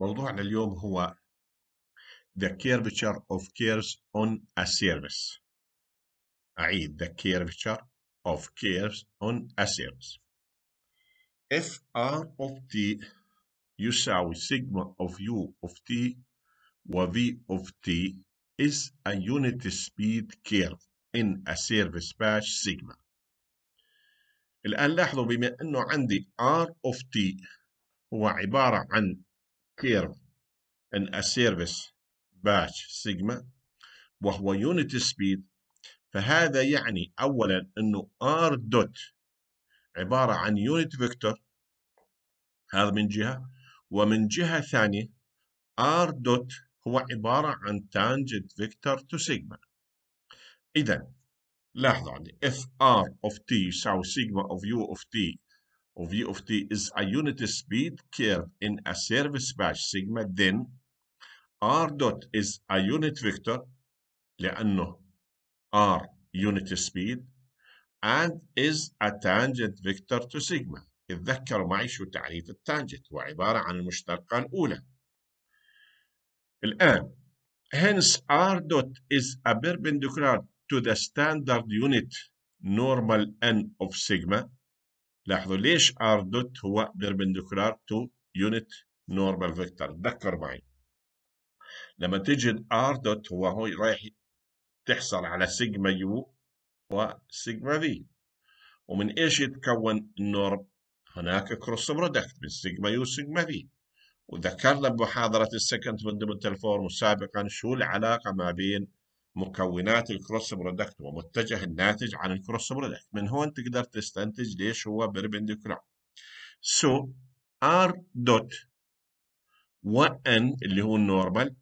موضوعنا اليوم هو the curvature of curves on a surface أعيد the curvature of curves on a surface if R of t يساوي sigma of u of t و v of t is a unit speed curve in a surface patch sigma الآن لاحظوا بما أنه عندي R of t هو عبارة عن curve in a service batch sigma وهو unit speed فهذا يعني أولا أنه R dot عبارة عن unit vector هذا من جهة ومن جهة ثانية R dot هو عبارة عن tangent vector to sigma إذا لاحظوا عندي if R of t يساوي sigma of u of t of v of t is a unit speed curve in a service batch sigma then r dot is a unit vector لأنه r unit speed and is a tangent vector to sigma اتذكروا معي شو تعريف التانجنت هو عبارة عن المشتقة الأولى الآن hence r dot is a perpendicular to the standard unit normal n of sigma لاحظوا ليش ار دوت هو بيربنديكولار تو يونت نورمال فيكتور تذكر معي لما تجد ار دوت هو هو رايح تحصل على سيجما يو وسيجما في ومن ايش يتكون النورم هناك كروس برودكت من سيجما يو سيجما في وذكرنا بمحاضرة السكند فندمنتال فورم سابقا شو العلاقة ما بين مكونات الكروس برودكت ومتجه الناتج عن الكروس برودكت من هون تقدر تستنتج ليش هو بيربنديكولار سو so, R دوت ان اللي هو النورمال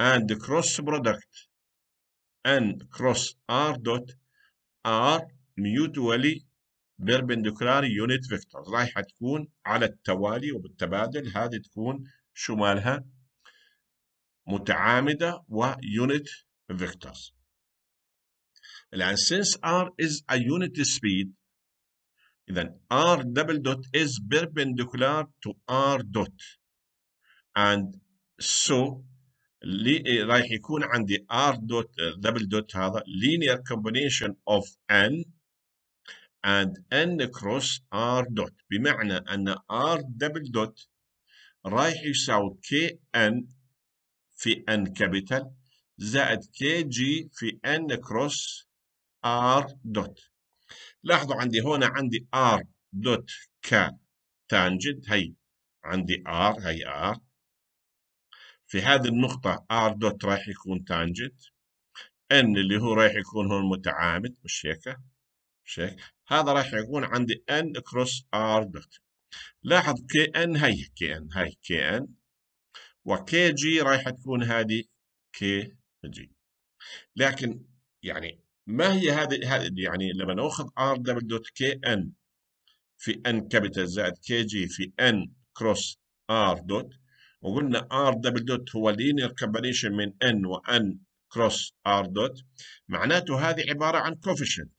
اند كروس برودكت ان كروس ار دوت ار ميوتوالي بيربنديكولار يونت فيكتور رايحة تكون على التوالي وبالتبادل هذه تكون شمالها متعامدة ويونت vectors. الآن since R is a unit speed then R double dot is perpendicular to R dot and so لي, رايح يكون عندي R dot double dot هذا linear combination of N and N cross R dot بمعنى أن R double dot رايح يساوي KN في N capital زائد كي جي في ان كروس ار دوت لاحظوا عندي هنا عندي ار دوت ك تانجنت هي عندي ار هي ار في هذه النقطة ار دوت رايح يكون تانجنت ان اللي هو رايح يكون هون متعامد مش هيك مش هيك هذا رايح يكون عندي ان كروس ار دوت لاحظ كي ان هي كي ان هي كي ان وكي جي رايح تكون هذه كي جي لكن يعني ما هي هذه يعني لما ناخذ ار دبل دوت كي ان في ان كابيتال زائد كي جي في ان كروس ار دوت وقلنا ار دبل دوت هو لينير كومبينيشن من ان وان كروس ار دوت معناته هذه عباره عن كوفيشنت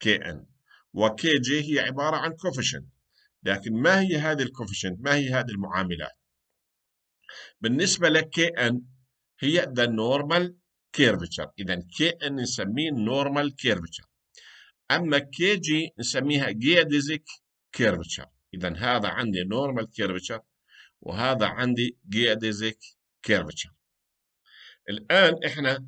كي ان وكي جي هي عباره عن كوفيشنت لكن ما هي هذه الكوفيشنت ما هي هذه المعاملات بالنسبه لك كي ان هي ذا نورمال كيرفتشر اذا كي ان نسميه نورمال كيرفتشر اما كي جي نسميها جياديزيك كيرفتشر اذا هذا عندي نورمال كيرفتشر وهذا عندي جياديزيك كيرفتشر الان احنا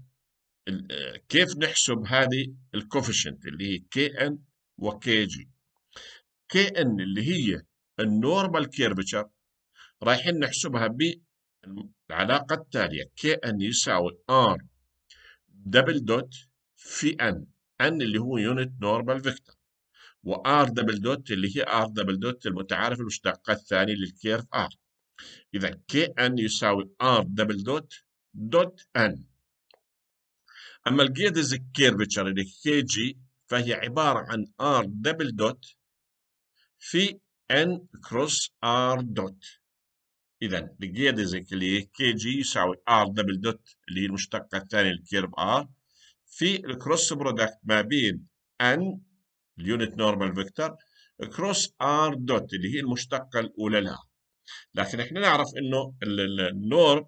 آه، كيف نحسب هذه الكوفيشنت اللي هي كي ان وكي جي كي ان اللي هي النورمال كيرفتشر رايحين نحسبها ب العلاقة التالية كي ان يساوي ار دبل دوت في ان ان اللي هو يونت نورمال فيكتور وار دبل دوت اللي هي ار دبل دوت المتعارف المشتقة الثاني للكيرف ار اذا كي ان يساوي ار دبل دوت دوت ان اما الجيدز كيرفتشر اللي كي جي فهي عبارة عن ار دبل دوت في ان كروس ار دوت إذا الجيوديزيكلي كي جي يساوي ار دبل دوت اللي هي المشتقة الثانية لكيرب ار في الكروس برودكت ما بين ان اليونت نورمال فيكتور كروس ار دوت اللي هي المشتقة الأولى لها لكن احنا نعرف انه النورم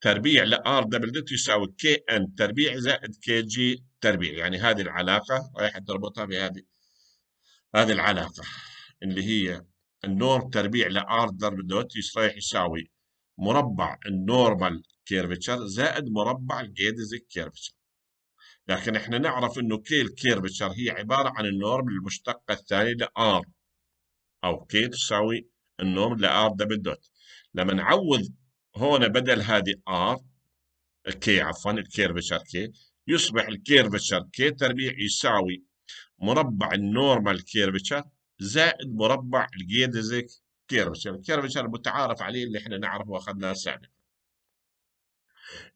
تربيع ل ار دبل دوت يساوي كي ان تربيع زائد كي جي تربيع يعني هذه العلاقة رايح تربطها بهذه هذه العلاقة اللي هي النورم تربيع لآر ضرب دوت رايح يساوي مربع النورمال كيرفتشر زائد مربع الجيدز كيرفتشر لكن احنا نعرف انه كي الكيرفتشر هي عبارة عن النورم المشتقة الثانية لآر أو كي تساوي النورم لآر دبل دوت لما نعوض هون بدل هذه آر كي عفوا الكيرفتشر كي يصبح الكيرفتشر كي تربيع يساوي مربع النورمال كيرفتشر زائد مربع الجيدزك كيرفتشر الكيرفتشر متعارف عليه اللي احنا نعرفه واخذناه سابقا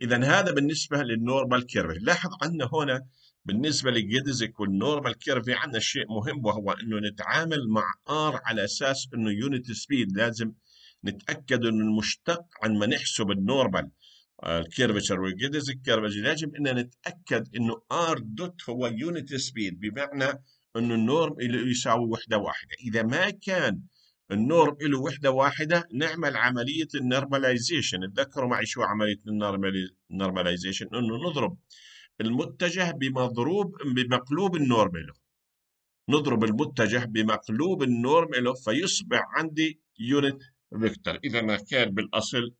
اذا هذا بالنسبه للنورمال كيرف لاحظ عندنا هنا بالنسبه للجيدزك والنورمال كيرف عندنا شيء مهم وهو انه نتعامل مع ار على اساس انه يونت سبيد لازم نتاكد انه المشتق عندما نحسب النورمال آه، الكيرفشر والجيدزك كيرفتشر لازم ان نتاكد انه ار دوت هو يونت سبيد بمعنى أن النورم له يساوي وحدة واحدة إذا ما كان النورم له وحدة واحدة نعمل عملية النورماليزيشن تذكروا معي شو عملية النورماليزيشن أنه نضرب المتجه بمضروب بمقلوب النورم له نضرب المتجه بمقلوب النورم له فيصبح عندي يونت فيكتور إذا ما كان بالأصل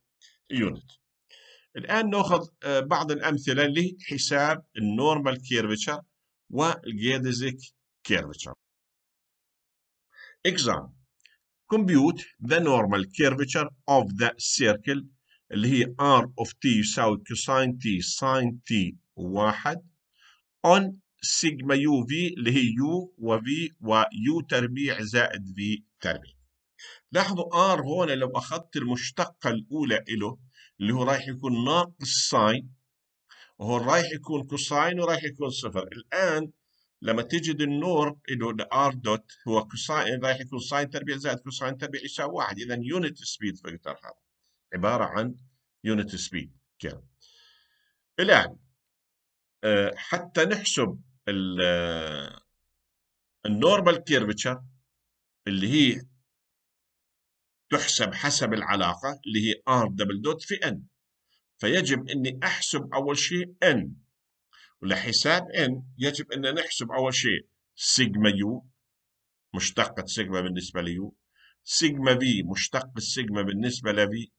يونت الآن نأخذ آه، بعض الأمثلة لحساب النورمال كيرفتشر والجيدزيك curvature. Example. Compute the normal curvature of the circle اللي هي R of T يساوي cosine T sin T واحد on sigma U V اللي هي U و V و U تربيع زائد V تربيع. لاحظوا R هون لو أخذت المشتقة الأولى إله اللي هو رايح يكون ناقص ساين وهون رايح يكون كوساين ورايح يكون صفر. الآن لما تجد النور له الار دوت هو كوساين رايح يكون ساين تربيع زائد كوساين تربيع يساوي واحد اذا يونت سبيد فيكتور هذا عباره عن يونت سبيد كيرف الان آه، حتى نحسب النورمال كيرفتشر آه، اللي هي تحسب حسب العلاقة اللي هي ار دبل دوت في ان فيجب أني أحسب أول شيء ان لحساب ان يجب أن نحسب أول شيء سيجما يو مشتقة سيجما بالنسبة ليو سيجما في مشتق السيجما بالنسبة لفي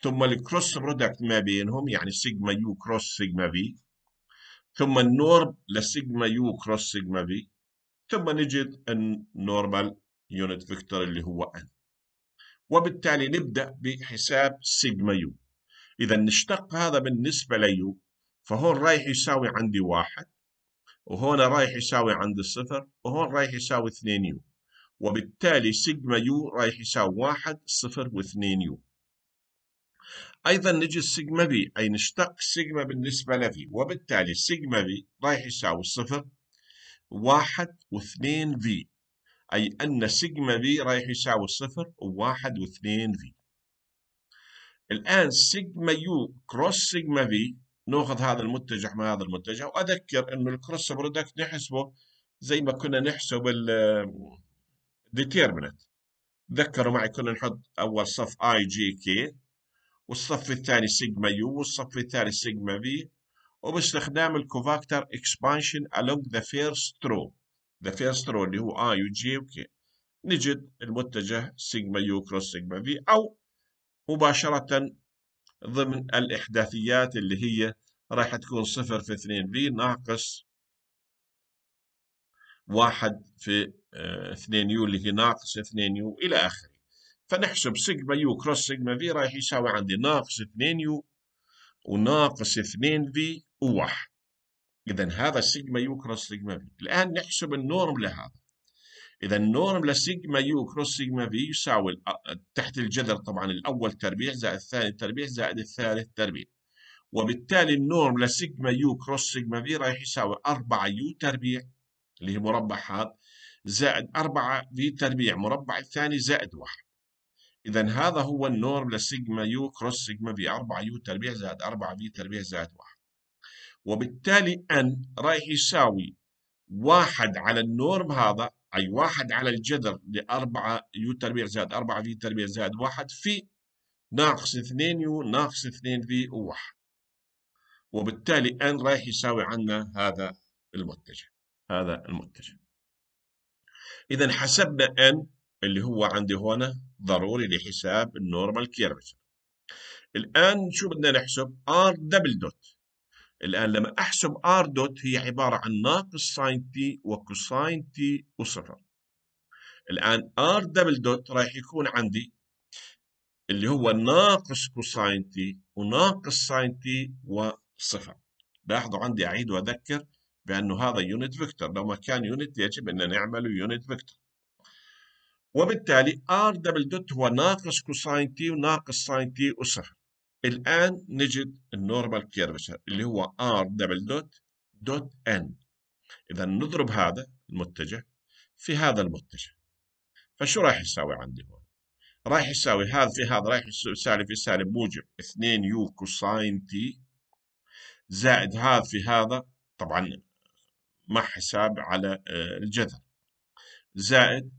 ثم الكروس برودكت ما بينهم يعني سيجما يو كروس سيجما في ثم النورم لسيجما يو كروس سيجما في ثم نجد النورمال يونت فيكتور اللي هو ان وبالتالي نبدأ بحساب سيجما يو إذا نشتق هذا بالنسبة ليو فهون رايح يساوي عندي واحد وهون رايح يساوي عندي صفر وهون رايح يساوي اثنين يو وبالتالي سيجما يو رايح يساوي واحد صفر واثنين يو أيضا نجي السيجما بي أي نشتق سيجما بالنسبة لفي وبالتالي سيجما بي رايح يساوي صفر واحد واثنين في أي أن سيجما في رايح يساوي صفر وواحد واثنين في الآن سيجما يو كروس سيجما في ناخذ هذا المتجه مع هذا المتجه واذكر انه الكروس برودكت نحسبه زي ما كنا نحسب الديتيرمنت تذكروا معي كنا نحط اول صف اي جي كي والصف الثاني سيجما يو والصف الثالث سيجما في وباستخدام الكوفاكتر اكسبانشن along ذا فيرست رو ذا فيرست رو اللي هو اي وجي وكي نجد المتجه سيجما يو كروس سيجما في او مباشرة ضمن الإحداثيات اللي هي راح تكون صفر في 2 بي ناقص واحد في 2 آه، يو اللي هي ناقص 2 يو إلى آخره فنحسب سيجما يو كروس سيجما في راح يساوي عندي ناقص 2 يو وناقص 2 في وواحد إذا هذا سيجما يو كروس سيجما في الآن نحسب النورم لهذا اذا نورم لسيجما يو كروس سيجما في يساوي تحت الجذر طبعا الاول تربيع زائد الثاني تربيع زائد الثالث تربيع وبالتالي النورم لسيجما يو كروس سيجما في رايح يساوي 4 يو تربيع اللي هي مربع هذا زائد 4 في تربيع مربع الثاني زائد 1 إذا هذا هو النورم لسيجما يو كروس سيجما في 4 يو تربيع زائد 4 في تربيع زائد 1 وبالتالي أن رايح يساوي واحد على النورم هذا أي واحد على الجذر لأربعة يو تربيع زائد أربعة في تربيع زائد واحد في ناقص اثنين يو ناقص اثنين في و1 وبالتالي ان رايح يساوي عنا هذا المتجه هذا المتجه اذا حسبنا ان اللي هو عندي هنا ضروري لحساب النورمال كيرفتشر الان شو بدنا نحسب ار دبل دوت الآن لما أحسب R دوت هي عبارة عن ناقص ساين تي وكوساين تي وصفر الآن R دبل دوت رايح يكون عندي اللي هو ناقص كوساين تي وناقص ساين تي وصفر لاحظوا عندي أعيد وأذكر بأنه هذا يونت فيكتور لو ما كان يونت يجب أن نعمله يونت فيكتور وبالتالي R دبل دوت هو ناقص كوساين تي وناقص ساين تي وصفر الآن نجد النورمال كيرفشر اللي هو R دبل دوت دوت N إذا نضرب هذا المتجه في هذا المتجه فشو راح يساوي عندي هون؟ راح يساوي هذا في هذا راح يساوي سالب في سالب موجب 2 يو كوساين تي زائد هذا في هذا طبعا مع حساب على آه، الجذر زائد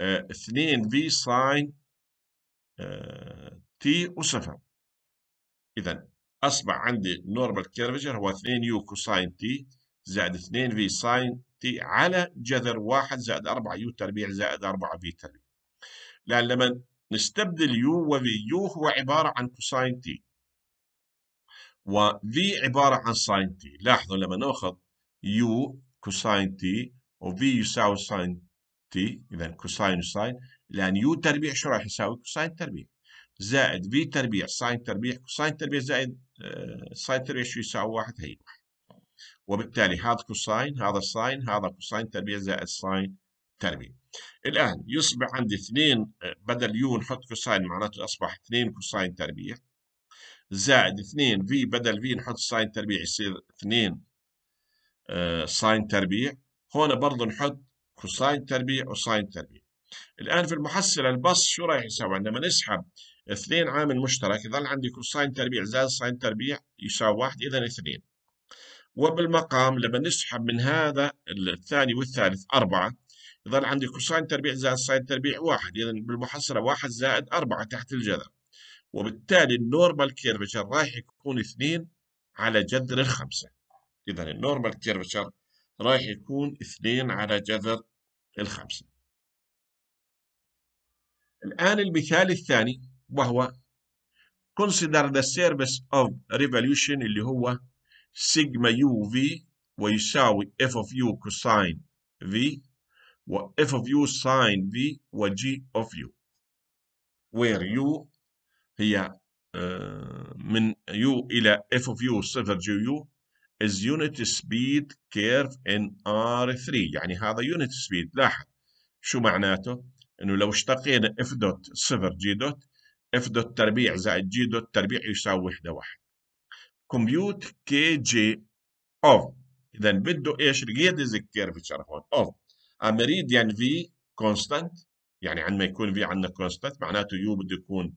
2 في ساين تي وصفر إذا أصبح عندي نورمال كيرفجر هو 2 يو كوساين تي زائد 2 في ساين تي على جذر 1 زائد 4 يو تربيع زائد 4 في تربيع لأن لما نستبدل يو وفي يو هو عبارة عن كوساين تي وفي عبارة عن ساين تي لاحظوا لما نأخذ يو كوساين تي وفي يساوي ساين تي إذا كوساين ساين لأن يو تربيع شو راح يساوي كوساين تربيع زائد في تربيع ساين تربيع كوساين تربيع زائد ساين آه، تربيع شو يساوي واحد هي واحد وبالتالي هذا كوساين هذا ساين هذا كوساين تربيع زائد ساين تربيع الآن يصبح عندي اثنين آه، بدل يو نحط كوساين معناته أصبح اثنين كوساين تربيع زائد اثنين في بدل في نحط ساين تربيع يصير اثنين ساين آه، تربيع هون برضه نحط كوساين تربيع وساين تربيع الآن في المحصلة البسط شو رايح يساوي عندما نسحب اثنين عامل مشترك يظل عندي كوساين تربيع زائد ساين تربيع يساوي واحد إذا اثنين وبالمقام لما نسحب من هذا الثاني والثالث أربعة يظل عندي كوساين تربيع زائد ساين تربيع واحد إذا بالمحصلة واحد زائد أربعة تحت الجذر وبالتالي النورمال كيرفتشر رايح يكون اثنين على جذر الخمسة إذا النورمال كيرفتشر رايح يكون اثنين على جذر الخمسة الآن المثال الثاني وهو consider the service of revolution اللي هو سيجما يو في ويساوي اف اوف يو كوساين في of اوف يو ساين في g اوف يو where يو هي آه، من يو الى اف اوف يو صفر جي يو is unit speed curve in r 3 يعني هذا unit speed لاحظ شو معناته انه لو اشتقينا اف دوت صفر جي دوت اف دوت تربيع زائد جي دوت تربيع يساوي وحدة واحد كمبيوت كي جي اوف اذا بده ايش ريجيدز الكيرفتشر هون اوف ام ميريديان في كونستانت يعني عندما يكون في عندنا كونستانت معناته يو بده يكون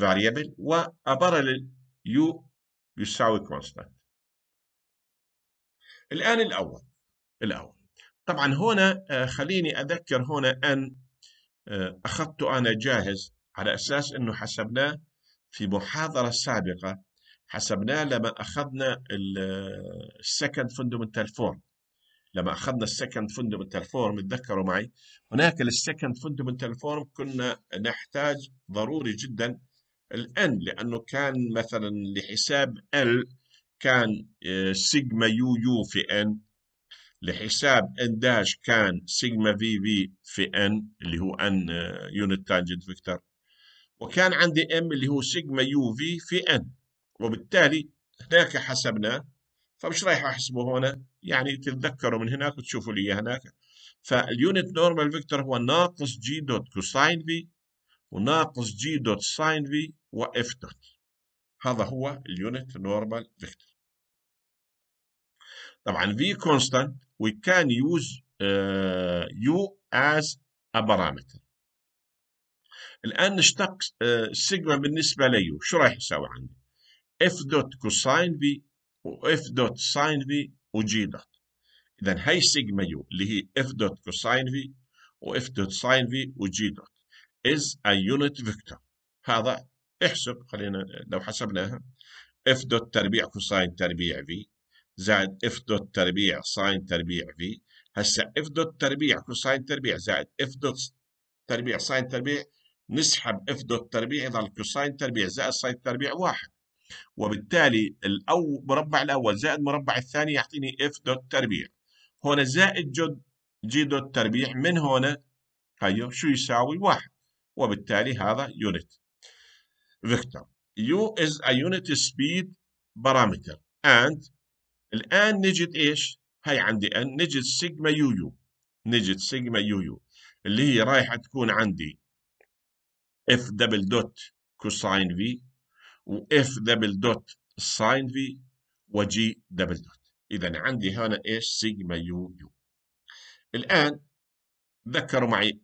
فاريبل ابارلل يو يساوي كونستانت الان الاول الاول طبعا هنا آه، خليني اذكر هنا ان آه، اخذته انا جاهز على أساس أنه حسبناه في محاضرة سابقة حسبناه لما أخذنا السكند فندمنتال فورم لما أخذنا السكند فندمنتال فورم اتذكروا معي هناك السكند فندمنتال فورم كنا نحتاج ضروري جدا الان لأنه كان مثلا لحساب ال كان سيجما يو يو في ان لحساب ان داش كان سيجما في في في ان اللي هو ان يونت تانجنت فيكتور وكان عندي ام اللي هو سيجما يو في في ان وبالتالي هناك حسبناه فمش رايح احسبه هنا يعني تتذكروا من هناك وتشوفوا لي هناك فاليونت نورمال فيكتور هو ناقص جي دوت كوساين في وناقص جي دوت ساين في واف دوت هذا هو اليونت نورمال فيكتور طبعا في كونستانت وي كان يوز يو از ا بارامتر الآن نشتق آه، السيجما بالنسبة ليو شو رايح يساوي عندي اف دوت كوساين في اف دوت ساين في جي دوت إذا هاي سيجما يو اللي هي اف دوت كوساين في اف دوت ساين في جي دوت از a unit vector هذا احسب خلينا لو حسبناها اف دوت تربيع كوساين تربيع في زائد اف دوت تربيع ساين تربيع في هسه اف دوت تربيع كوساين تربيع زائد اف دوت تربيع ساين تربيع نسحب اف دوت تربيع يظهر الكوساين تربيع زائد ساين تربيع واحد وبالتالي الأو مربع الأول زائد مربع الثاني يعطيني اف دوت تربيع هنا زائد جد جي دوت تربيع من هنا هيو شو يساوي واحد وبالتالي هذا يونت فيكتور يو از ا يونت سبيد بارامتر اند الآن نجد إيش؟ هي عندي ان نجد سيجما يو يو نجد سيجما يو يو اللي هي رايحة تكون عندي اف دبل دوت كوساين في واف دبل دوت ساين في وجي دبل دوت اذا عندي هنا ايش سيجما يو يو الان ذكروا معي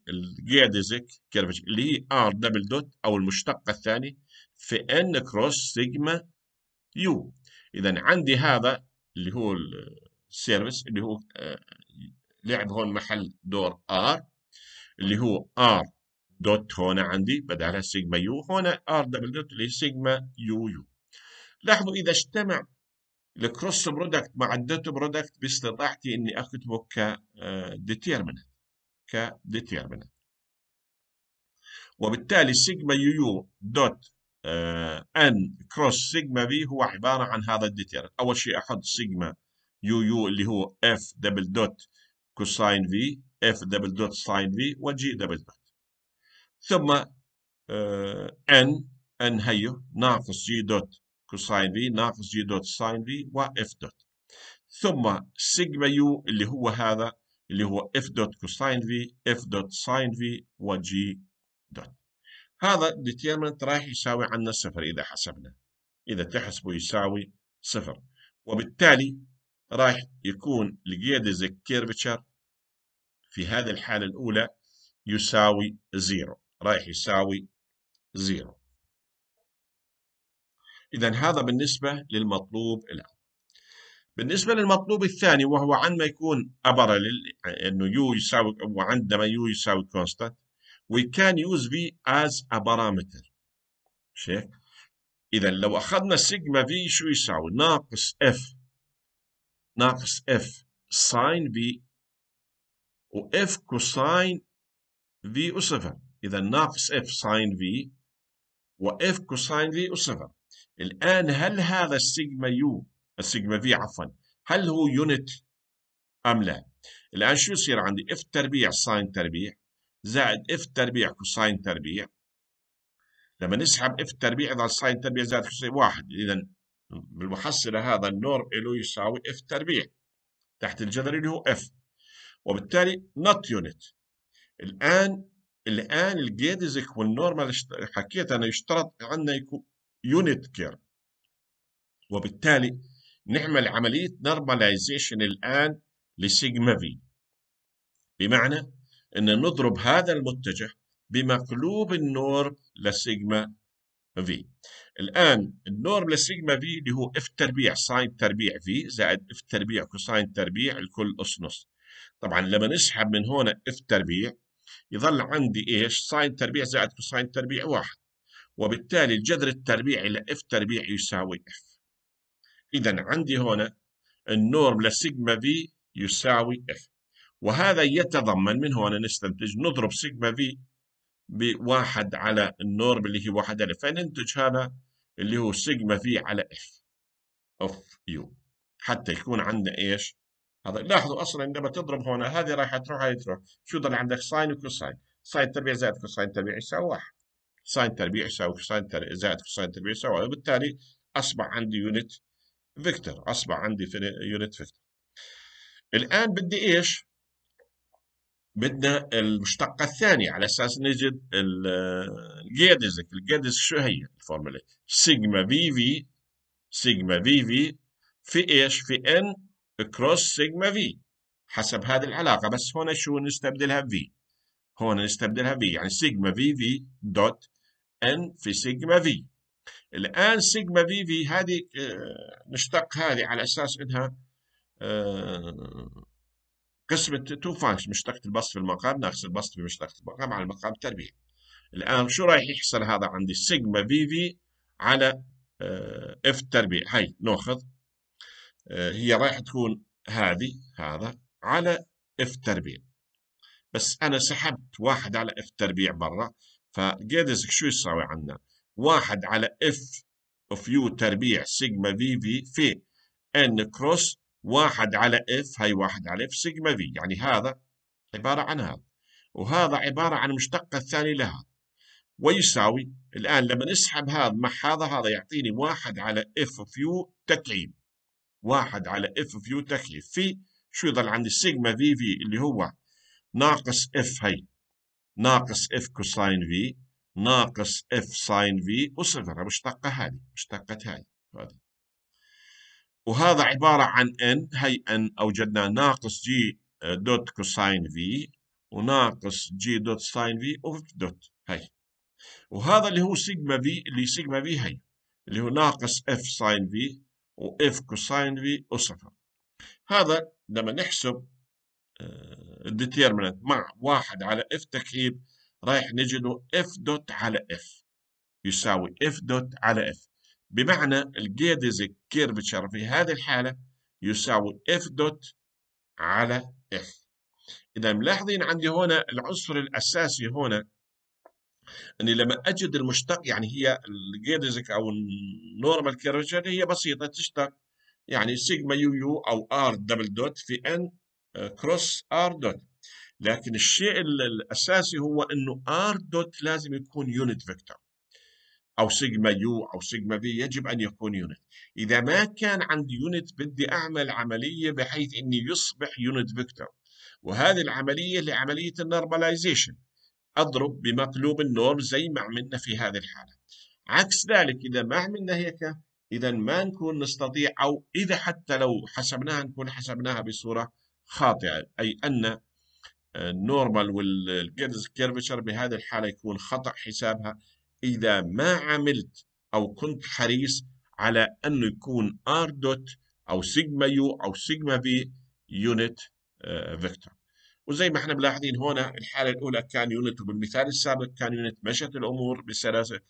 كيرفج اللي هي ار دبل دوت او المشتق الثاني في ان كروس سيجما يو اذا عندي هذا اللي هو السيرفيس اللي هو آه، لعب هون محل دور ار اللي هو ار دوت هنا عندي بدالها سيجما يو هنا ار دبل دوت اللي هي سيجما يو يو لاحظوا اذا اجتمع الكروس برودكت مع الدوت برودكت باستطاعتي اني اكتبه ك ديتيرمنت آه، وبالتالي سيجما يو يو دوت ان آه، كروس سيجما في هو عباره عن هذا الديتيرمنت اول شيء احط سيجما يو يو اللي هو اف دبل دوت كوساين في اف دبل دوت ساين في وجي دبل دوت ثم ان آه، ان هيو ناقص جي دوت كوساين في ناقص جي دوت ساين و واف دوت ثم سيجما يو اللي هو هذا اللي هو اف دوت كوساين في اف دوت ساين في وجي دوت هذا ديتيرمنت راح يساوي عنا صفر اذا حسبنا اذا تحسبه يساوي صفر وبالتالي راح يكون الجيدز كيرفتشر في هذه الحالة الأولى يساوي زيرو رايح يساوي زيرو إذا هذا بالنسبة للمطلوب الأول بالنسبة للمطلوب الثاني وهو عندما يكون أبرل إنه يو يساوي وعندما يو يساوي كونستانت وي كان يوز في أز أبارامتر parameter إذا لو أخذنا سيجما في شو يساوي؟ ناقص إف ناقص إف ساين في و كوساين كوساين V وصفر إذا ناقص اف ساين في واف كوساين في صفر الآن هل هذا السيجما يو السيجما في عفوا هل هو يونت أم لا؟ الآن شو يصير عندي اف تربيع ساين تربيع زائد اف تربيع كوساين تربيع لما نسحب اف تربيع اذا ساين تربيع زائد كوساين واحد اذا بالمحصله هذا النورم له يساوي اف تربيع تحت الجذر اللي هو اف وبالتالي نوت يونت الان الآن الجيدزك والنورمال حكيت أنا يشترط عندنا يكون يونت كيرف وبالتالي نعمل عملية نورماليزيشن الآن لسيجما في بمعنى أن نضرب هذا المتجه بمقلوب النورم لسيجما في الآن النورم لسيجما في اللي هو اف تربيع ساين تربيع في زائد اف تربيع كوساين تربيع الكل أس نص طبعا لما نسحب من هنا اف تربيع يظل عندي ايش ساين تربيع زائد كوساين تربيع واحد وبالتالي الجذر التربيعي ل اف تربيع يساوي اف اذا عندي هنا النورم لسيجما في يساوي اف وهذا يتضمن من هنا نستنتج نضرب سيجما في بواحد على النورم اللي هي واحد على فننتج هذا اللي هو سيجما في على اف اوف يو حتى يكون عندنا ايش هذا لاحظوا اصلا عندما تضرب هون هذه رايحه تروح هذه تروح شو ضل عندك ساين وكوساين ساين تربيع زائد كوساين تربيع يساوي واحد ساين تربيع يساوي كوساين زائد كوساين تربيع يساوي واحد وبالتالي اصبح عندي يونت فيكتور اصبح عندي يونت فيكتور الان بدي ايش؟ بدنا المشتقة الثانية على أساس نجد الجيدزك الجيدز شو هي الفورمولا سيجما في في سيجما في في في إيش في إن كروس سيجما في حسب هذه العلاقة بس هنا شو نستبدلها في هنا نستبدلها في يعني سيجما في في دوت ان في سيجما في الآن سيجما في في هذه آه، نشتق هذه على أساس أنها آه، قسمة تو فانكشن مشتقة البسط في المقام ناقص البسط في مشتقة المقام على المقام التربيعي الآن شو رايح يحصل هذا عندي سيجما في في على اف آه، تربيع هاي ناخذ آه، هي رايح تكون هذه هذا على اف تربيع بس انا سحبت واحد على اف تربيع برا فجيدز شو يساوي عندنا واحد على اف اوف يو تربيع سيجما في في في ان كروس واحد على اف هي واحد على اف سيجما في يعني هذا عبارة عن هذا وهذا عبارة عن المشتقه الثانيه لها ويساوي الآن لما نسحب هذا مع هذا هذا يعطيني واحد على اف اوف يو تكعيب واحد على اف فيو تكليف في شو يضل عندي سيجما في في اللي هو ناقص اف هي ناقص اف كوساين في ناقص اف ساين في وصفر مشتقة هذه مشتقة هاي هذه وهذا عبارة عن ان هي ان اوجدنا ناقص جي دوت كوساين في وناقص جي دوت ساين في اوف دوت هاي وهذا اللي هو سيجما في اللي سيجما في هي اللي هو ناقص اف ساين في و اف كوساين في والصفر هذا لما نحسب آه، الديتيرمنت مع واحد على اف تكعيب رايح نجده اف دوت على اف يساوي اف دوت على اف بمعنى الجيديزك كيرفتشر في هذه الحالة يساوي اف دوت على اف إذا ملاحظين عندي هنا العنصر الأساسي هنا اني لما اجد المشتق يعني هي الجيرزك او النورمال كيرفتشر هي بسيطه تشتق يعني سيجما يو يو او ار دبل دوت في ان آه، كروس ار دوت لكن الشيء الاساسي هو انه ار دوت لازم يكون يونت فيكتور او سيجما يو او سيجما في يجب ان يكون يونت اذا ما كان عندي يونت بدي اعمل عمليه بحيث اني يصبح يونت فيكتور وهذه العمليه لعمليه النورماليزيشن أضرب بمقلوب النور زي ما عملنا في هذه الحالة عكس ذلك إذا ما عملنا هيك إذا ما نكون نستطيع أو إذا حتى لو حسبناها نكون حسبناها بصورة خاطئة أي أن آه، النورمال والكيرفتشر بهذه الحالة يكون خطأ حسابها إذا ما عملت أو كنت حريص على أنه يكون R دوت أو سيجما يو أو سيجما في يونت فيكتور وزي ما احنا ملاحظين هنا الحالة الأولى كان يونت وبالمثال السابق كان يونت مشت الأمور بسلاسة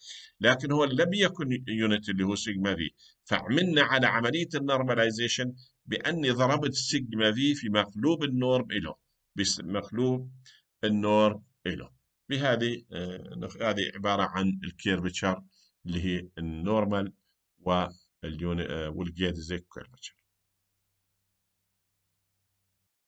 لكن هو لم يكن يونت اللي هو سيجما في فعملنا على عملية النورماليزيشن بأني ضربت سيجما في في مقلوب النورم إله بمقلوب النورم إله بهذه آه، هذه عبارة عن الكيرفتشر اللي هي النورمال آه، والجيد زي كيرفتشر